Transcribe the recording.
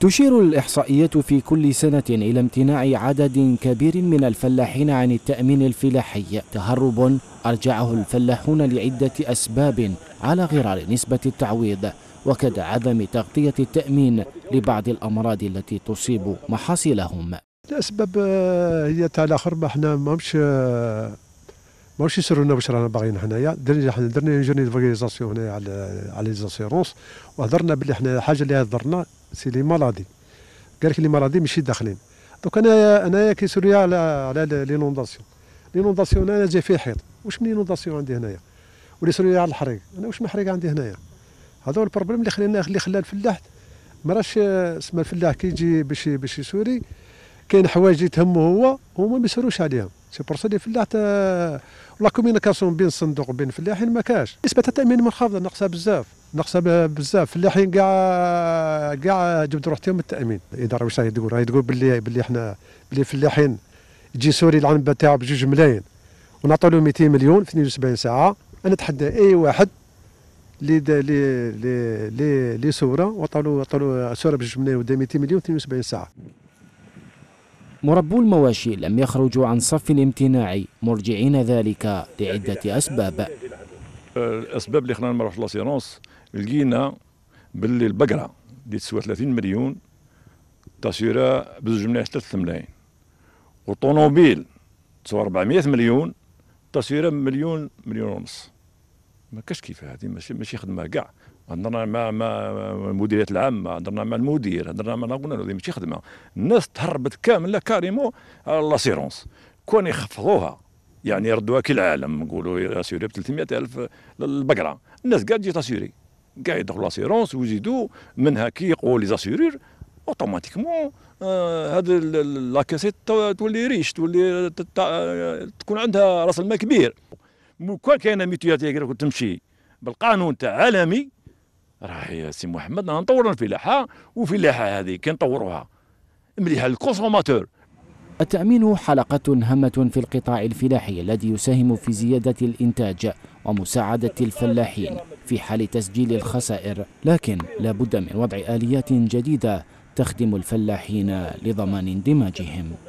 تشير الإحصائيات في كل سنة إلى امتناع عدد كبير من الفلاحين عن التأمين الفلاحي تهرب أرجعه الفلاحون لعدة أسباب على غرار نسبة التعويض وكد عدم تغطية التأمين لبعض الأمراض التي تصيب محاصيلهم الأسباب آه، هي تاع الآخر ما حنا ماهمش آه، ماهوش يسرونا واش رانا باغيين حنايا درنا حنا درنا جورني هنايا على على ليزاسيرونس وهضرنا بلي حنا الحاجه اللي هضرنا سي لي مالادي قال لك لي مالادي ماشي داخلين دوك انايا انايا كيسولي على على لينونداسيون لينونداسيون انا جاي فيه حيط واش من لينونداسيون عندي هنايا ولا سوريا على الحريق انا واش من حريق عندي هنايا هذا هو البروبليم اللي خلينا اللي خلى الفلاح ما راش اسمه الفلاح كيجي باش باش يسوري كاين حوايج تهمو هو هما ما يسولوش عليهم سي بور سا الفلاح لا كومينيكاسيون بين الصندوق وبين الفلاحين ما كاش نسبه التامين منخفضه ناقصه بزاف ناقصه بزاف الفلاحين كاع كاع جبد روحتهم التامين الاداره واش راهي تقول راهي تقول باللي باللي حنا باللي الفلاحين يجي سوري العنبه تاعو بجوج ملايين ونعطوا له 200 مليون في 72 ساعه انا اتحدى اي واحد لي لي لي لي سوره وطالوا طالوا سوره بجوج ملايين 200 مليون في 72 ساعه مربو المواشي لم يخرجوا عن صف الامتناع مرجعين ذلك لعدة أسباب الأسباب اللي خلانا نروح لاسيرونس لقينا باللي البقرة اللي تسوى 30 مليون تسيرة بزوج ملايين ثلاث ملايين والطونوبيل تسوى 400 مليون تسيرة مليون مليون ونص ما كاش كيف هذه ماشي ماشي خدمه كاع هضرنا مع مع المديريات العامه هضرنا مع المدير هضرنا مع قلنا له هذه ماشي خدمه الناس تهربت كامله كاريمو كاريمون على لاسيرونس كون يخفضوها يعني يردوها كي العالم نقولوا اسيوري ب 300000 البقره الناس كاع تجي تاسيوري كاع يدخلوا لاسيرونس ويزيدوا منها كي يقوا لي زاسيرير اوتوماتيكمون آه، هذه لا كاسيت تولي ريش تولي تكون عندها راس المال كبير مو كل كاينه ميتيات تمشي بالقانون تاع عالمي راه يا سي محمد نطوروا الفلاحه وفلاحه هذه كي نطوروها مليحه للكونسوماتور التأمين حلقة هامة في القطاع الفلاحي الذي يساهم في زيادة الإنتاج ومساعدة الفلاحين في حال تسجيل الخسائر لكن لا بد من وضع آليات جديدة تخدم الفلاحين لضمان اندماجهم